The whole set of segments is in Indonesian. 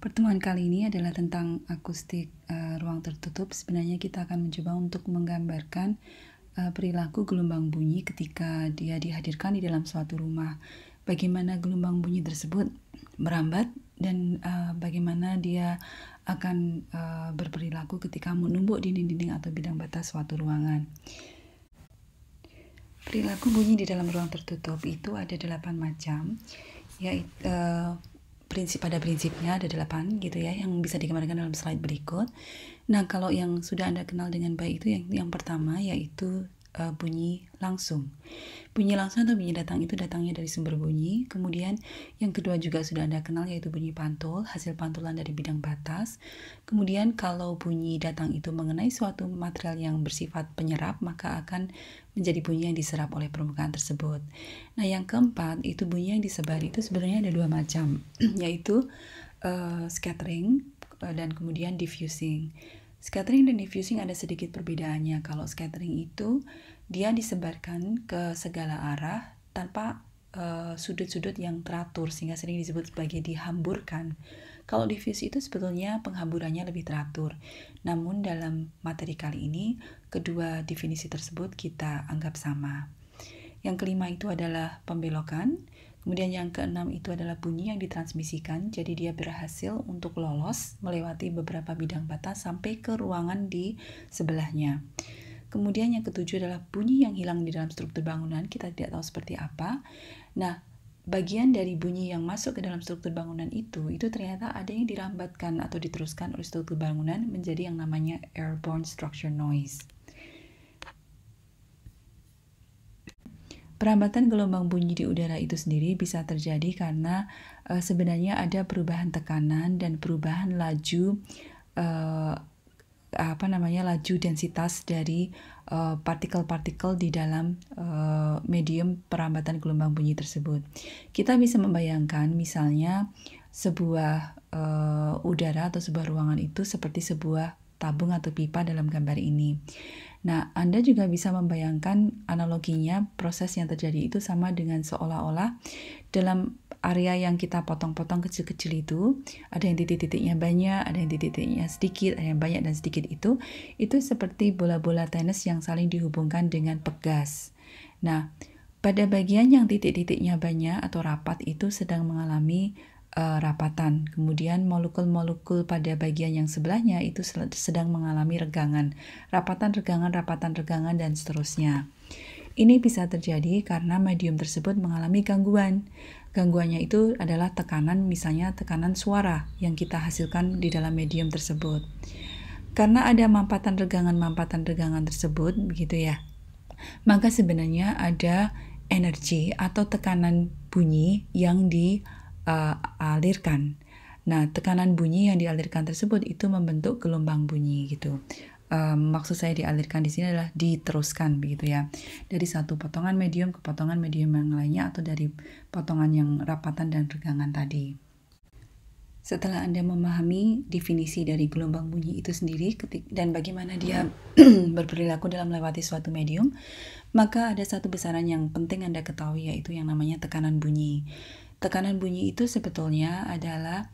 Pertemuan kali ini adalah tentang akustik uh, ruang tertutup. Sebenarnya kita akan mencoba untuk menggambarkan uh, perilaku gelombang bunyi ketika dia dihadirkan di dalam suatu rumah. Bagaimana gelombang bunyi tersebut merambat dan uh, bagaimana dia akan uh, berperilaku ketika menumbuk dinding-dinding atau bidang batas suatu ruangan. Perilaku bunyi di dalam ruang tertutup itu ada delapan macam, yaitu uh, prinsip pada prinsipnya ada delapan gitu ya yang bisa digambarkan dalam slide berikut. Nah kalau yang sudah anda kenal dengan baik itu yang yang pertama yaitu uh, bunyi langsung. Bunyi langsung atau bunyi datang itu datangnya dari sumber bunyi. Kemudian yang kedua juga sudah Anda kenal yaitu bunyi pantul, hasil pantulan dari bidang batas. Kemudian kalau bunyi datang itu mengenai suatu material yang bersifat penyerap, maka akan menjadi bunyi yang diserap oleh permukaan tersebut. Nah, yang keempat itu bunyi yang disebar itu sebenarnya ada dua macam, yaitu uh, scattering eh, dan kemudian diffusing. Scattering dan diffusing ada sedikit perbedaannya. Kalau scattering itu dia disebarkan ke segala arah tanpa eh, sudut-sudut uh, yang teratur sehingga sering disebut sebagai dihamburkan. Kalau diffuse itu sebetulnya penghamburannya lebih teratur. Namun dalam materi kali ini, kedua definisi tersebut kita anggap sama. Yang kelima itu adalah pembelokan. Kemudian yang keenam itu adalah bunyi yang ditransmisikan, jadi dia berhasil untuk lolos melewati beberapa bidang batas sampai ke ruangan di sebelahnya. Kemudian yang ketujuh adalah bunyi yang hilang di dalam struktur bangunan, kita tidak tahu seperti apa. Nah, bagian dari bunyi yang masuk ke dalam struktur bangunan itu, itu ternyata ada yang dirambatkan atau diteruskan oleh struktur bangunan menjadi yang namanya airborne structure noise. Perambatan gelombang bunyi di udara itu sendiri bisa terjadi karena e, sebenarnya ada perubahan tekanan dan perubahan laju e, apa namanya laju densitas dari eh, partikel-partikel uh, di dalam uh, medium perambatan gelombang bunyi tersebut. Kita bisa membayangkan misalnya sebuah uh, udara atau sebuah ruangan itu seperti sebuah tabung atau pipa dalam gambar ini. Nah, Anda juga bisa membayangkan analoginya proses yang terjadi itu sama dengan seolah-olah dalam area yang kita potong-potong kecil-kecil itu, ada yang titik-titiknya banyak, ada yang titik-titiknya sedikit, ada yang banyak dan sedikit itu, itu seperti bola-bola tenis yang saling dihubungkan dengan pegas. Nah, pada bagian yang titik-titiknya banyak atau rapat itu sedang mengalami uh, rapatan. Kemudian molekul-molekul pada bagian yang sebelahnya itu sedang mengalami regangan, rapatan regangan, rapatan regangan dan seterusnya. Ini bisa terjadi karena medium tersebut mengalami gangguan. Gangguannya itu adalah tekanan misalnya tekanan suara yang kita hasilkan di dalam medium tersebut. Karena ada mampatan regangan-mampatan regangan tersebut begitu ya. Maka sebenarnya ada energi atau tekanan bunyi yang di uh, alirkan. Nah, tekanan bunyi yang dialirkan tersebut itu membentuk gelombang bunyi gitu. Um, maksud saya dialirkan di sini adalah diteruskan begitu ya dari satu potongan medium ke potongan medium yang lainnya atau dari potongan yang rapatan dan regangan tadi. Setelah Anda memahami definisi dari gelombang bunyi itu sendiri ketik, dan bagaimana dia berperilaku dalam melewati suatu medium, maka ada satu besaran yang penting Anda ketahui yaitu yang namanya tekanan bunyi. Tekanan bunyi itu sebetulnya adalah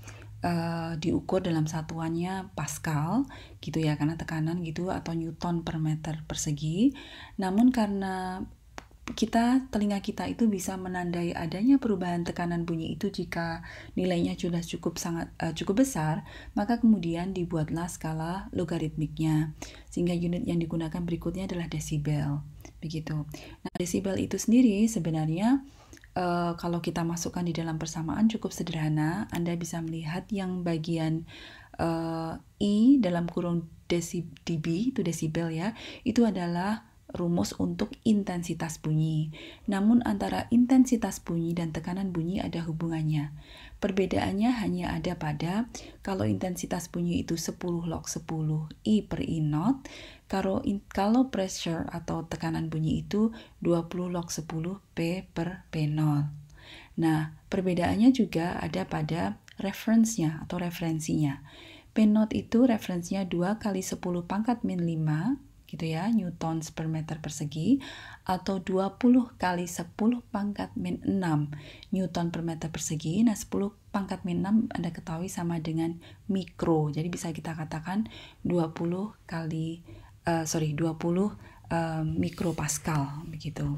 uh, diukur dalam satuannya Pascal gitu ya karena tekanan gitu atau Newton per meter persegi. Namun karena kita telinga kita itu bisa menandai adanya perubahan tekanan bunyi itu jika nilainya sudah cukup sangat uh, cukup besar maka kemudian dibuatlah skala logaritmiknya sehingga unit yang digunakan berikutnya adalah desibel begitu nah desibel itu sendiri sebenarnya Uh, kalau kita masukkan di dalam persamaan cukup sederhana, Anda bisa melihat yang bagian uh, I dalam kurung desi, dB, itu desibel ya, itu adalah rumus untuk intensitas bunyi. Namun antara intensitas bunyi dan tekanan bunyi ada hubungannya. Perbedaannya hanya ada pada kalau intensitas bunyi itu 10 log 10 I per I not, kalau, in, kalau pressure atau tekanan bunyi itu 20 log 10 P per p not. Nah, perbedaannya juga ada pada reference nya atau referensinya. p not itu referensinya 2 kali 10 pangkat min 5 gitu ya, newtons per meter persegi atau 20 kali 10 pangkat min 6 newton per meter persegi. Nah, 10 pangkat min 6 Anda ketahui sama dengan mikro. Jadi bisa kita katakan 20 kali uh, sorry 20 uh, eh, mikro pascal, begitu.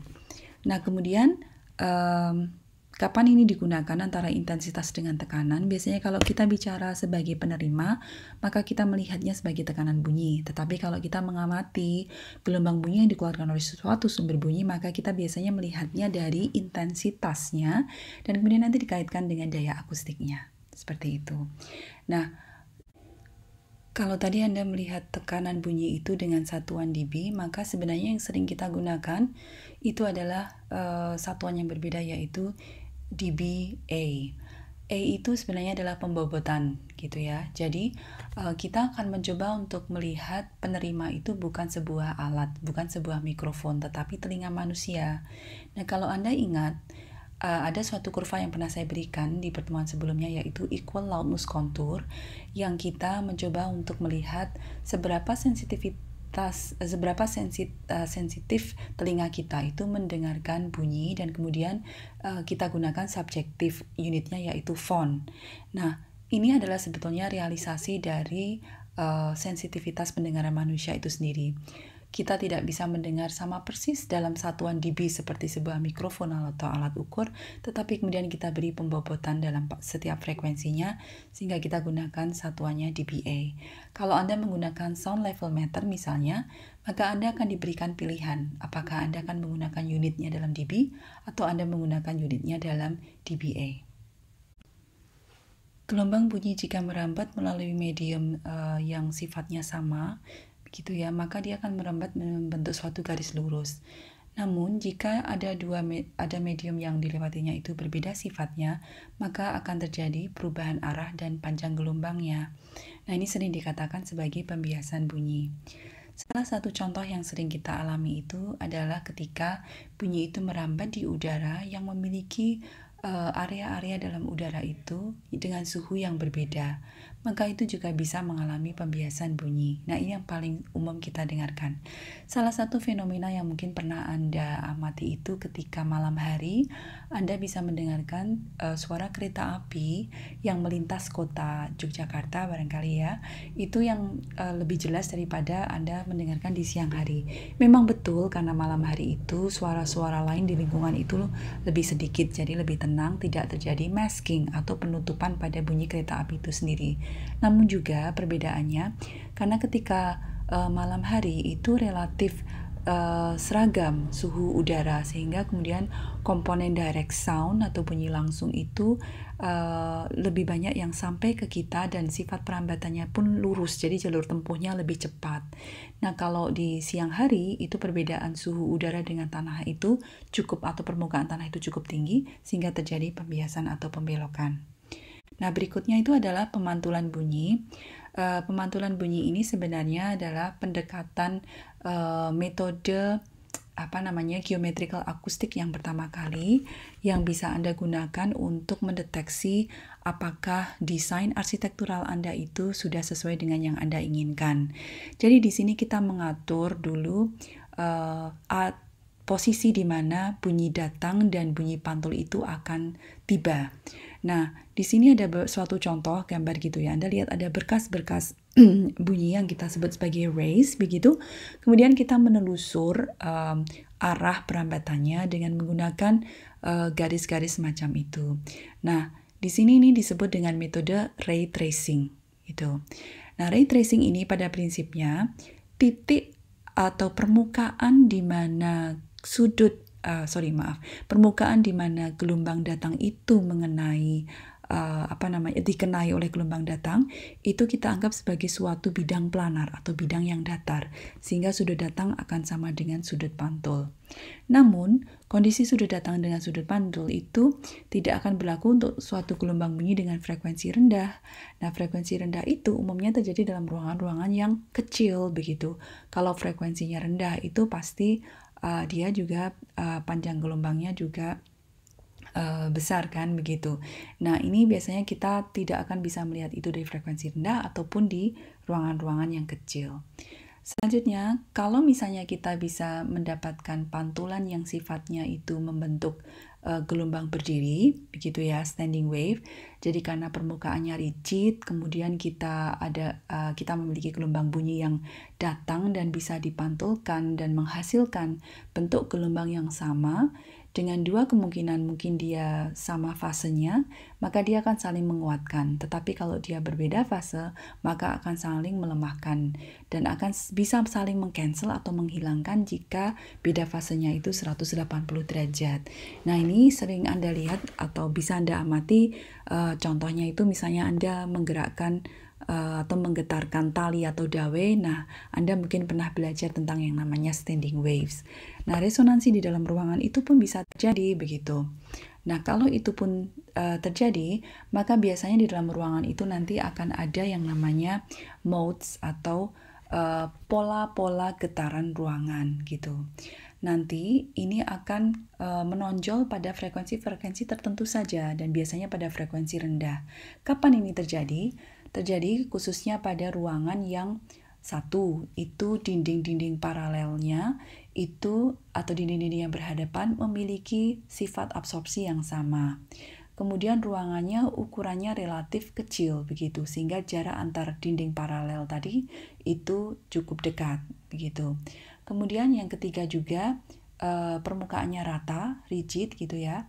Nah, kemudian um, Kapan ini digunakan antara intensitas dengan tekanan? Biasanya kalau kita bicara sebagai penerima, maka kita melihatnya sebagai tekanan bunyi. Tetapi kalau kita mengamati gelombang bunyi yang dikeluarkan oleh sesuatu sumber bunyi, maka kita biasanya melihatnya dari intensitasnya dan kemudian nanti dikaitkan dengan daya akustiknya. Seperti itu. Nah, kalau tadi Anda melihat tekanan bunyi itu dengan satuan dB, maka sebenarnya yang sering kita gunakan itu adalah uh, satuan yang berbeda yaitu DBA. A itu sebenarnya adalah pembobotan gitu ya. Jadi uh, kita akan mencoba untuk melihat penerima itu bukan sebuah alat, bukan sebuah mikrofon, tetapi telinga manusia. Nah kalau anda ingat uh, ada suatu kurva yang pernah saya berikan di pertemuan sebelumnya yaitu equal loudness contour yang kita mencoba untuk melihat seberapa sensitivitas kita eh, seberapa eh, sensitif telinga kita itu mendengarkan bunyi dan kemudian eh, kita gunakan subjektif unitnya yaitu font. Nah, ini adalah sebetulnya realisasi dari uh, sensitivitas pendengaran manusia itu sendiri kita tidak bisa mendengar sama persis dalam satuan dB seperti sebuah mikrofon atau alat ukur, tetapi kemudian kita beri pembobotan dalam setiap frekuensinya sehingga kita gunakan satuannya dBA. Kalau Anda menggunakan sound level meter misalnya, maka Anda akan diberikan pilihan apakah Anda akan menggunakan unitnya dalam dB atau Anda menggunakan unitnya dalam dBA. Gelombang bunyi jika merambat melalui medium uh, yang sifatnya sama gitu ya, maka dia akan merembet membentuk suatu garis lurus. Namun, jika ada dua me ada medium yang dilewatinya itu berbeda sifatnya, maka akan terjadi perubahan arah dan panjang gelombangnya. Nah, ini sering dikatakan sebagai pembiasan bunyi. Salah satu contoh yang sering kita alami itu adalah ketika Bunyi itu merambat di udara yang memiliki eh, area-area uh, dalam udara itu dengan suhu yang berbeda, maka itu juga bisa mengalami pembiasan bunyi. Nah, ini yang paling umum kita dengarkan. Salah satu fenomena yang mungkin pernah Anda amati itu ketika malam hari, Anda bisa mendengarkan uh, suara kereta api yang melintas kota Yogyakarta barangkali ya. Itu yang uh, lebih jelas daripada Anda mendengarkan di siang hari. Memang betul karena malam hari itu suara suara lain di lingkungan itu lebih sedikit, jadi lebih tenang, tidak terjadi masking atau penutupan pada bunyi kereta api itu sendiri. Namun juga perbedaannya, karena ketika uh, malam hari itu relatif Eh, seragam suhu udara sehingga kemudian komponen direct sound atau bunyi langsung itu uh, lebih banyak yang sampai ke kita dan sifat perambatannya pun lurus jadi jalur tempuhnya lebih cepat. Nah kalau di siang hari itu perbedaan suhu udara dengan tanah itu cukup atau permukaan tanah itu cukup tinggi sehingga terjadi pembiasan atau pembelokan. Nah berikutnya itu adalah pemantulan bunyi. Eh, pemantulan bunyi ini sebenarnya adalah pendekatan uh, metode apa namanya geometrical akustik yang pertama kali yang bisa Anda gunakan untuk mendeteksi apakah desain arsitektural Anda itu sudah sesuai dengan yang Anda inginkan. Jadi di sini kita mengatur dulu uh, posisi di mana bunyi datang dan bunyi pantul itu akan tiba. Nah, di sini ada suatu contoh gambar gitu ya. Anda lihat ada berkas-berkas bunyi yang kita sebut sebagai race begitu. Kemudian kita menelusur um, arah perambatannya dengan menggunakan garis-garis uh, macam itu. Nah, di sini ini disebut dengan metode ray tracing gitu. Nah, ray tracing ini pada prinsipnya titik atau permukaan di mana sudut uh, sorry maaf permukaan di mana gelombang datang itu mengenai uh, apa namanya dikenai oleh gelombang datang itu kita anggap sebagai suatu bidang planar atau bidang yang datar sehingga sudut datang akan sama dengan sudut pantul. Namun kondisi sudut datang dengan sudut pantul itu tidak akan berlaku untuk suatu gelombang bunyi dengan frekuensi rendah. Nah frekuensi rendah itu umumnya terjadi dalam ruangan-ruangan yang kecil begitu. Kalau frekuensinya rendah itu pasti uh, dia juga uh, panjang gelombangnya juga eh, besar kan begitu. Nah ini biasanya kita tidak akan bisa melihat itu dari frekuensi rendah ataupun di ruangan-ruangan yang kecil. Selanjutnya, kalau misalnya kita bisa mendapatkan pantulan yang sifatnya itu membentuk uh, gelombang berdiri, begitu ya, standing wave. Jadi karena permukaannya rigid, kemudian kita ada uh, kita memiliki gelombang bunyi yang datang dan bisa dipantulkan dan menghasilkan bentuk gelombang yang sama dengan dua kemungkinan mungkin dia sama fasenya, maka dia akan saling menguatkan. Tetapi kalau dia berbeda fase, maka akan saling melemahkan dan akan bisa saling mengcancel atau menghilangkan jika beda fasenya itu 180 derajat. Nah, ini sering Anda lihat atau bisa Anda amati uh, contohnya itu misalnya Anda menggerakkan Eh, atau menggetarkan tali atau dawei. Nah, Anda mungkin pernah belajar tentang yang namanya standing waves. Nah, resonansi di dalam ruangan itu pun bisa terjadi begitu. Nah, kalau itu pun uh, terjadi, maka biasanya di dalam ruangan itu nanti akan ada yang namanya modes atau eh, pola-pola uh, getaran ruangan gitu. Nanti ini akan uh, menonjol pada frekuensi-frekuensi tertentu saja dan biasanya pada frekuensi rendah. Kapan ini terjadi? terjadi khususnya pada ruangan yang satu itu dinding-dinding paralelnya itu atau dinding-dinding yang berhadapan memiliki sifat absorpsi yang sama. Kemudian ruangannya ukurannya relatif kecil begitu sehingga jarak antar dinding paralel tadi itu cukup dekat begitu. Kemudian yang ketiga juga eh, permukaannya rata, rigid gitu ya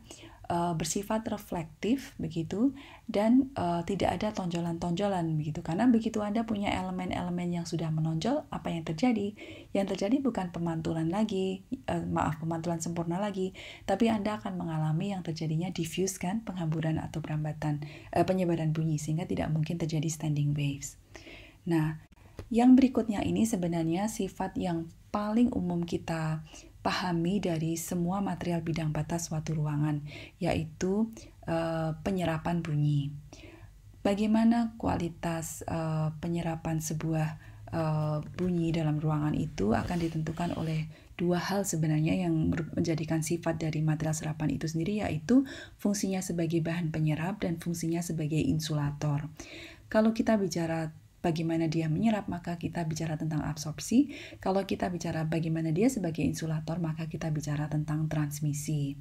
uh, bersifat reflektif begitu dan uh, tidak ada tonjolan-tonjolan begitu karena begitu Anda punya elemen-elemen yang sudah menonjol apa yang terjadi yang terjadi bukan pemantulan lagi uh, maaf pemantulan sempurna lagi tapi Anda akan mengalami yang terjadinya diffuse kan penghamburan atau perambatan uh, penyebaran bunyi sehingga tidak mungkin terjadi standing waves. Nah, yang berikutnya ini sebenarnya sifat yang paling umum kita pahami dari semua material bidang batas suatu ruangan, yaitu e, penyerapan bunyi. Bagaimana kualitas e, penyerapan sebuah e, bunyi dalam ruangan itu akan ditentukan oleh dua hal sebenarnya yang menjadikan sifat dari material serapan itu sendiri yaitu fungsinya sebagai bahan penyerap dan fungsinya sebagai insulator. Kalau kita bicara bagaimana dia menyerap, maka kita bicara tentang absorpsi. Kalau kita bicara bagaimana dia sebagai insulator, maka kita bicara tentang transmisi.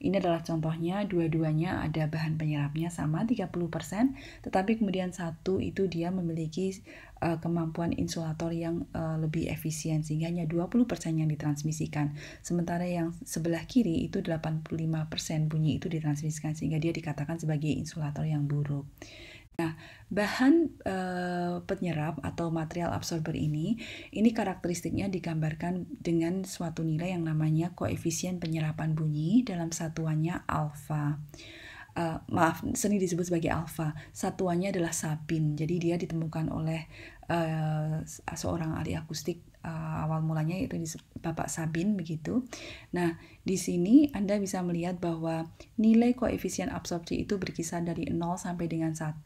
Ini adalah contohnya, dua-duanya ada bahan penyerapnya sama 30%, tetapi kemudian satu itu dia memiliki uh, kemampuan insulator yang uh, lebih efisien, sehingga hanya 20% yang ditransmisikan. Sementara yang sebelah kiri itu 85% bunyi itu ditransmisikan, sehingga dia dikatakan sebagai insulator yang buruk. Nah, bahan e, penyerap atau material absorber ini, ini karakteristiknya digambarkan dengan suatu nilai yang namanya koefisien penyerapan bunyi dalam satuannya alfa. Uh, maaf, seni disebut sebagai alfa. Satuannya adalah sabin. Jadi dia ditemukan oleh uh, seorang ahli akustik uh, awal mulanya itu di Bapak Sabin begitu. Nah, di sini Anda bisa melihat bahwa nilai koefisien absorpsi itu berkisar dari 0 sampai dengan 1.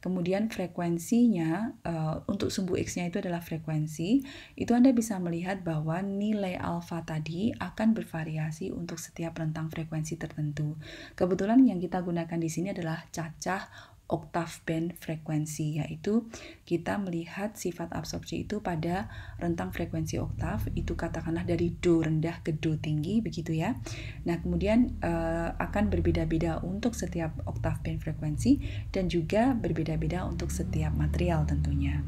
Kemudian frekuensinya uh, untuk sumbu X-nya itu adalah frekuensi. Itu Anda bisa melihat bahwa nilai alfa tadi akan bervariasi untuk setiap rentang frekuensi tertentu. Kebetulan yang kita gunakan di sini adalah cacah oktav band frekuensi yaitu kita melihat sifat absorpsi itu pada rentang frekuensi oktav itu katakanlah dari do rendah ke do tinggi begitu ya. Nah, kemudian uh, akan berbeda-beda untuk setiap oktav band frekuensi dan juga berbeda-beda untuk setiap material tentunya.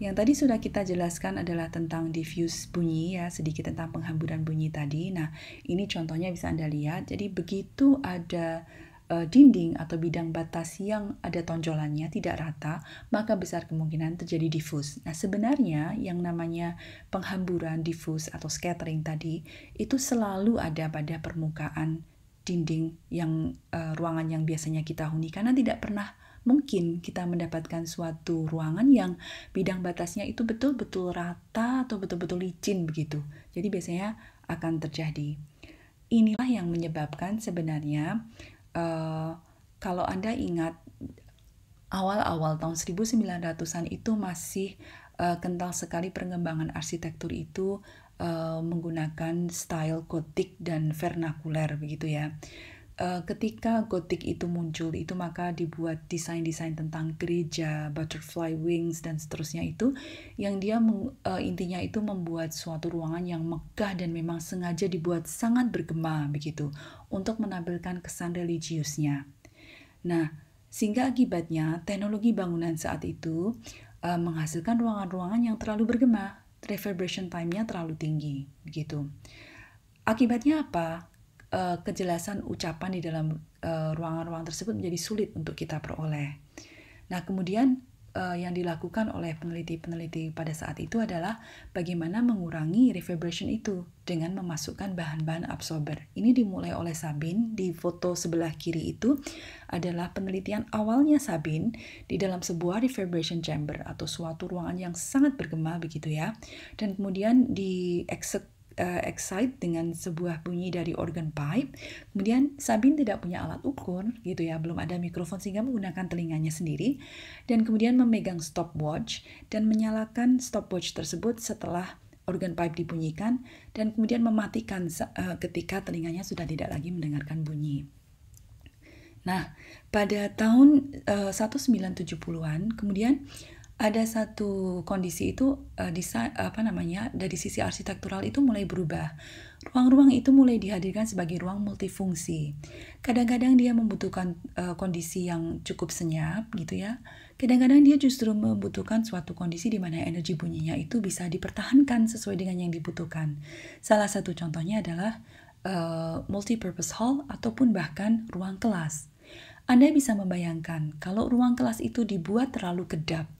Yang tadi sudah kita jelaskan adalah tentang diffuse bunyi ya, sedikit tentang penghamburan bunyi tadi. Nah, ini contohnya bisa Anda lihat. Jadi begitu ada e, dinding atau bidang batas yang ada tonjolannya tidak rata, maka besar kemungkinan terjadi difus. Nah, sebenarnya yang namanya penghamburan difus atau scattering tadi itu selalu ada pada permukaan dinding yang e, ruangan yang biasanya kita huni karena tidak pernah mungkin kita mendapatkan suatu ruangan yang bidang batasnya itu betul-betul rata atau betul-betul licin begitu. Jadi biasanya akan terjadi. Inilah yang menyebabkan sebenarnya Eh, kalau Anda ingat awal-awal tahun 1900-an itu masih uh, kental sekali perkembangan arsitektur itu uh, menggunakan style gotik dan vernakuler begitu ya. Eh, ketika gotik itu muncul itu maka dibuat desain-desain tentang gereja, butterfly wings dan seterusnya itu yang dia uh, intinya itu membuat suatu ruangan yang megah dan memang sengaja dibuat sangat bergema begitu untuk menampilkan kesan religiusnya. Nah, sehingga akibatnya teknologi bangunan saat itu uh, menghasilkan ruangan-ruangan yang terlalu bergema, reverberation time-nya terlalu tinggi begitu. Akibatnya apa? uh, kejelasan ucapan di dalam eh, ruangan-ruangan uh, tersebut menjadi sulit untuk kita peroleh. Nah, kemudian uh, yang dilakukan oleh peneliti-peneliti pada saat itu adalah bagaimana mengurangi reverberation itu dengan memasukkan bahan-bahan absorber. Ini dimulai oleh Sabin di foto sebelah kiri itu adalah penelitian awalnya Sabin di dalam sebuah reverberation chamber atau suatu ruangan yang sangat bergema begitu ya. Dan kemudian dieksekusi uh, excite dengan sebuah bunyi dari organ pipe. Kemudian Sabin tidak punya alat ukur gitu ya, belum ada mikrofon sehingga menggunakan telinganya sendiri dan kemudian memegang stopwatch dan menyalakan stopwatch tersebut setelah organ pipe dibunyikan dan kemudian mematikan uh, ketika telinganya sudah tidak lagi mendengarkan bunyi. Nah, pada tahun eh, uh, 1970-an kemudian ada satu kondisi itu uh, eh, desain apa namanya dari sisi arsitektural itu mulai berubah. Ruang-ruang itu mulai dihadirkan sebagai ruang multifungsi. Kadang-kadang dia membutuhkan uh, kondisi yang cukup senyap gitu ya. Kadang-kadang dia justru membutuhkan suatu kondisi di mana energi bunyinya itu bisa dipertahankan sesuai dengan yang dibutuhkan. Salah satu contohnya adalah uh, multipurpose hall ataupun bahkan ruang kelas. Anda bisa membayangkan kalau ruang kelas itu dibuat terlalu kedap,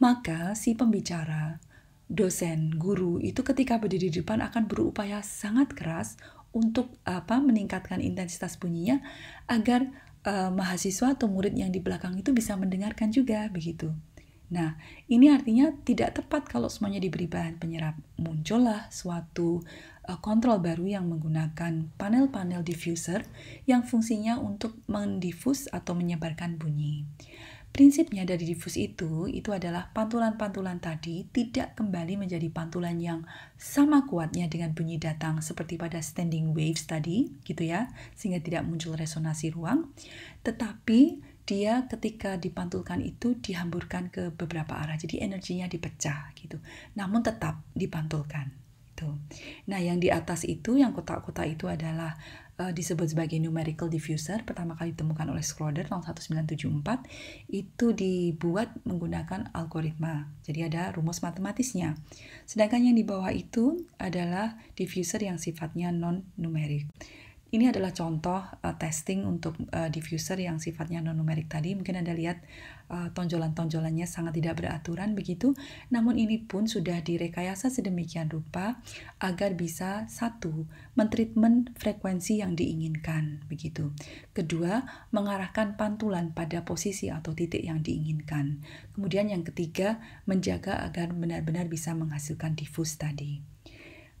maka si pembicara, dosen, guru itu ketika berdiri di depan akan berupaya sangat keras untuk apa meningkatkan intensitas bunyinya agar uh, mahasiswa atau murid yang di belakang itu bisa mendengarkan juga begitu. Nah, ini artinya tidak tepat kalau semuanya diberi bahan penyerap. Muncullah suatu uh, kontrol baru yang menggunakan panel-panel diffuser yang fungsinya untuk mendifus atau menyebarkan bunyi. Prinsipnya dari difus itu, itu adalah pantulan-pantulan tadi tidak kembali menjadi pantulan yang sama kuatnya dengan bunyi datang seperti pada standing waves tadi, gitu ya, sehingga tidak muncul resonasi ruang. Tetapi dia ketika dipantulkan itu dihamburkan ke beberapa arah, jadi energinya dipecah gitu. Namun tetap dipantulkan. Gitu. Nah, yang di atas itu, yang kotak-kotak itu adalah Eh, disebut sebagai numerical diffuser pertama kali ditemukan oleh Schroeder tahun 1974 itu dibuat menggunakan algoritma. Jadi ada rumus matematisnya. Sedangkan yang di bawah itu adalah diffuser yang sifatnya non numerik. Ini adalah contoh uh, testing untuk uh, diffuser yang sifatnya non-numerik tadi. Mungkin Anda lihat uh, tonjolan-tonjolannya sangat tidak beraturan begitu. Namun ini pun sudah direkayasa sedemikian rupa agar bisa satu, mentreatment frekuensi yang diinginkan begitu. Kedua, mengarahkan pantulan pada posisi atau titik yang diinginkan. Kemudian yang ketiga, menjaga agar benar-benar bisa menghasilkan diffuse tadi.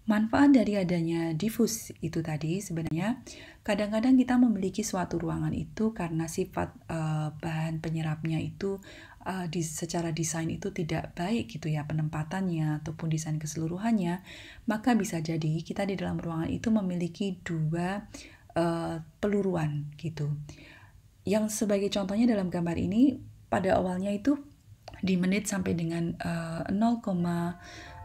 Manfaat dari adanya difus itu tadi sebenarnya kadang-kadang kita memiliki suatu ruangan itu karena sifat uh, bahan penyerapnya itu uh, di, secara desain itu tidak baik gitu ya penempatannya ataupun desain keseluruhannya maka bisa jadi kita di dalam ruangan itu memiliki dua uh, peluruan gitu. Yang sebagai contohnya dalam gambar ini pada awalnya itu di menit sampai dengan uh, 0,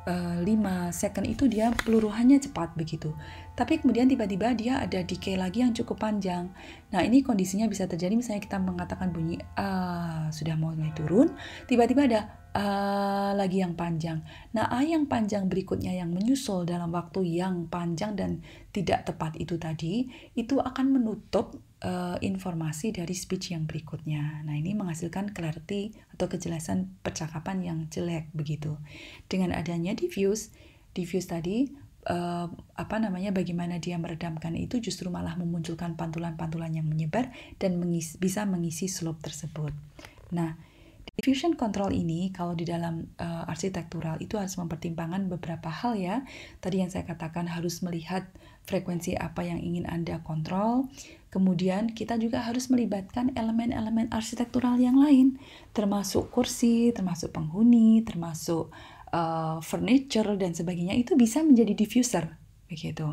5 eh, second itu dia peluruhannya cepat begitu. Tapi kemudian tiba-tiba dia ada decay lagi yang cukup panjang. Nah ini kondisinya bisa terjadi misalnya kita mengatakan bunyi ah sudah mau mulai turun, tiba-tiba ada ah lagi yang panjang. Nah A yang panjang berikutnya yang menyusul dalam waktu yang panjang dan tidak tepat itu tadi, itu akan menutup uh, informasi dari speech yang berikutnya. Nah, ini menghasilkan clarity atau kejelasan percakapan yang jelek begitu. Dengan adanya diffuse, diffuse tadi uh, apa namanya bagaimana dia meredamkan itu justru malah memunculkan pantulan-pantulan yang menyebar dan mengisi, bisa mengisi slope tersebut. Nah, Diffusion control ini kalau di dalam uh, arsitektural itu harus mempertimbangkan beberapa hal ya. Tadi yang saya katakan harus melihat frekuensi apa yang ingin Anda kontrol, Kemudian kita juga harus melibatkan elemen-elemen arsitektural yang lain, termasuk kursi, termasuk penghuni, termasuk uh, furniture dan sebagainya itu bisa menjadi diffuser begitu.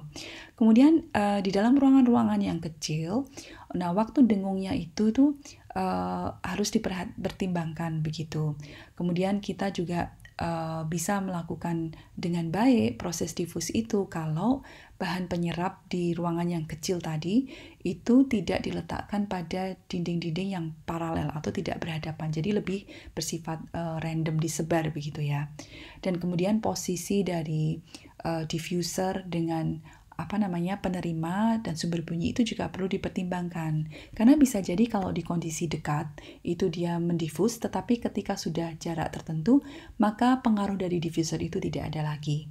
Kemudian uh, di dalam ruangan-ruangan yang kecil, nah waktu dengungnya itu tuh uh, harus dipertimbangkan begitu. Kemudian kita juga Eh, bisa melakukan dengan baik proses difus itu kalau bahan penyerap di ruangan yang kecil tadi itu tidak diletakkan pada dinding-dinding yang paralel atau tidak berhadapan. Jadi lebih bersifat uh, random disebar begitu ya. Dan kemudian posisi dari uh, diffuser dengan apa namanya penerima dan sumber bunyi itu juga perlu dipertimbangkan karena bisa jadi kalau di kondisi dekat itu dia mendifus tetapi ketika sudah jarak tertentu maka pengaruh dari diffuser itu tidak ada lagi.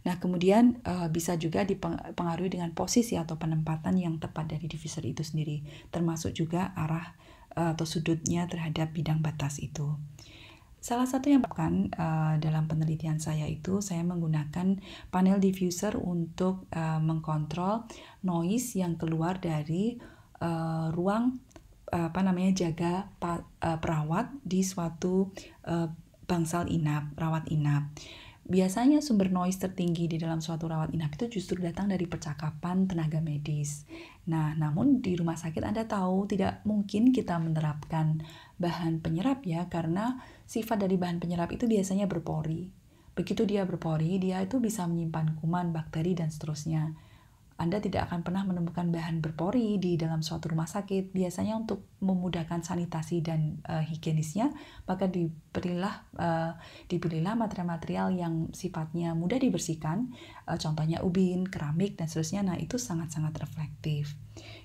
Nah, kemudian uh, bisa juga dipengaruhi dengan posisi atau penempatan yang tepat dari diffuser itu sendiri, termasuk juga arah uh, atau sudutnya terhadap bidang batas itu. Salah satu yang bukan uh, eh, dalam penelitian saya itu saya menggunakan panel diffuser untuk uh, mengkontrol noise yang keluar dari uh, ruang uh, apa namanya jaga pa, uh, perawat di suatu uh, bangsal inap, rawat inap. Biasanya sumber noise tertinggi di dalam suatu rawat inap itu justru datang dari percakapan tenaga medis. Nah, namun di rumah sakit Anda tahu tidak mungkin kita menerapkan bahan penyerap ya karena sifat dari bahan penyerap itu biasanya berpori. Begitu dia berpori, dia itu bisa menyimpan kuman, bakteri dan seterusnya. Anda tidak akan pernah menemukan bahan berpori di dalam suatu rumah sakit. Biasanya untuk memudahkan sanitasi dan uh, higienisnya, maka dipilihlah uh, eh, dipilihlah material-material yang sifatnya mudah dibersihkan, uh, contohnya ubin, keramik dan seterusnya. Nah, itu sangat-sangat reflektif.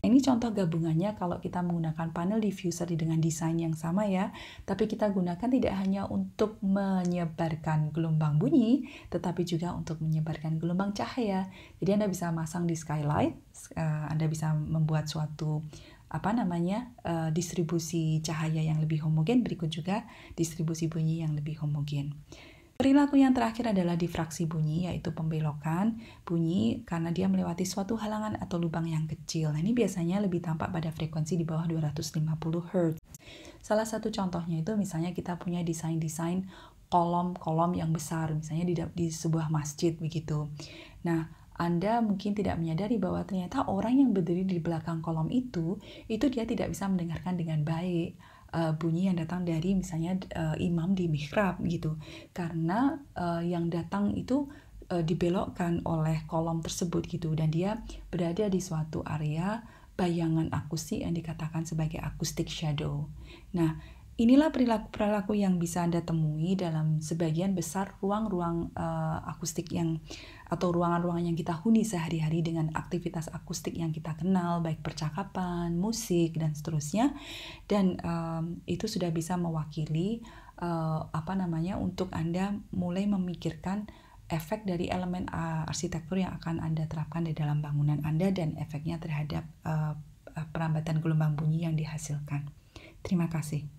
Ini contoh gabungannya kalau kita menggunakan panel diffuser dengan desain yang sama ya, tapi kita gunakan tidak hanya untuk menyebarkan gelombang bunyi, tetapi juga untuk menyebarkan gelombang cahaya. Jadi Anda bisa masang di skylight, eh, Anda bisa membuat suatu apa namanya eh, distribusi cahaya yang lebih homogen berikut juga distribusi bunyi yang lebih homogen. Perilaku yang terakhir adalah difraksi bunyi, yaitu pembelokan bunyi karena dia melewati suatu halangan atau lubang yang kecil. Nah, ini biasanya lebih tampak pada frekuensi di bawah 250 Hz. Salah satu contohnya itu misalnya kita punya desain-desain kolom-kolom yang besar, misalnya di, di sebuah masjid begitu. Nah, anda mungkin tidak menyadari bahwa ternyata orang yang berdiri di belakang kolom itu, itu dia tidak bisa mendengarkan dengan baik uh, bunyi yang datang dari misalnya uh, imam di mihrab gitu karena uh, yang datang itu uh, dibelokkan oleh kolom tersebut gitu dan dia berada di suatu area bayangan akustik yang dikatakan sebagai akustik shadow. Nah, Inilah perilaku-perilaku yang bisa Anda temui dalam sebagian besar ruang-ruang uh, akustik yang atau ruangan-ruangan yang kita huni sehari-hari dengan aktivitas akustik yang kita kenal, baik percakapan, musik, dan seterusnya. Dan um, itu sudah bisa mewakili uh, apa namanya untuk Anda mulai memikirkan efek dari elemen eh, arsitektur yang akan Anda terapkan di dalam bangunan Anda dan efeknya terhadap uh, perambatan gelombang bunyi yang dihasilkan. Terima kasih.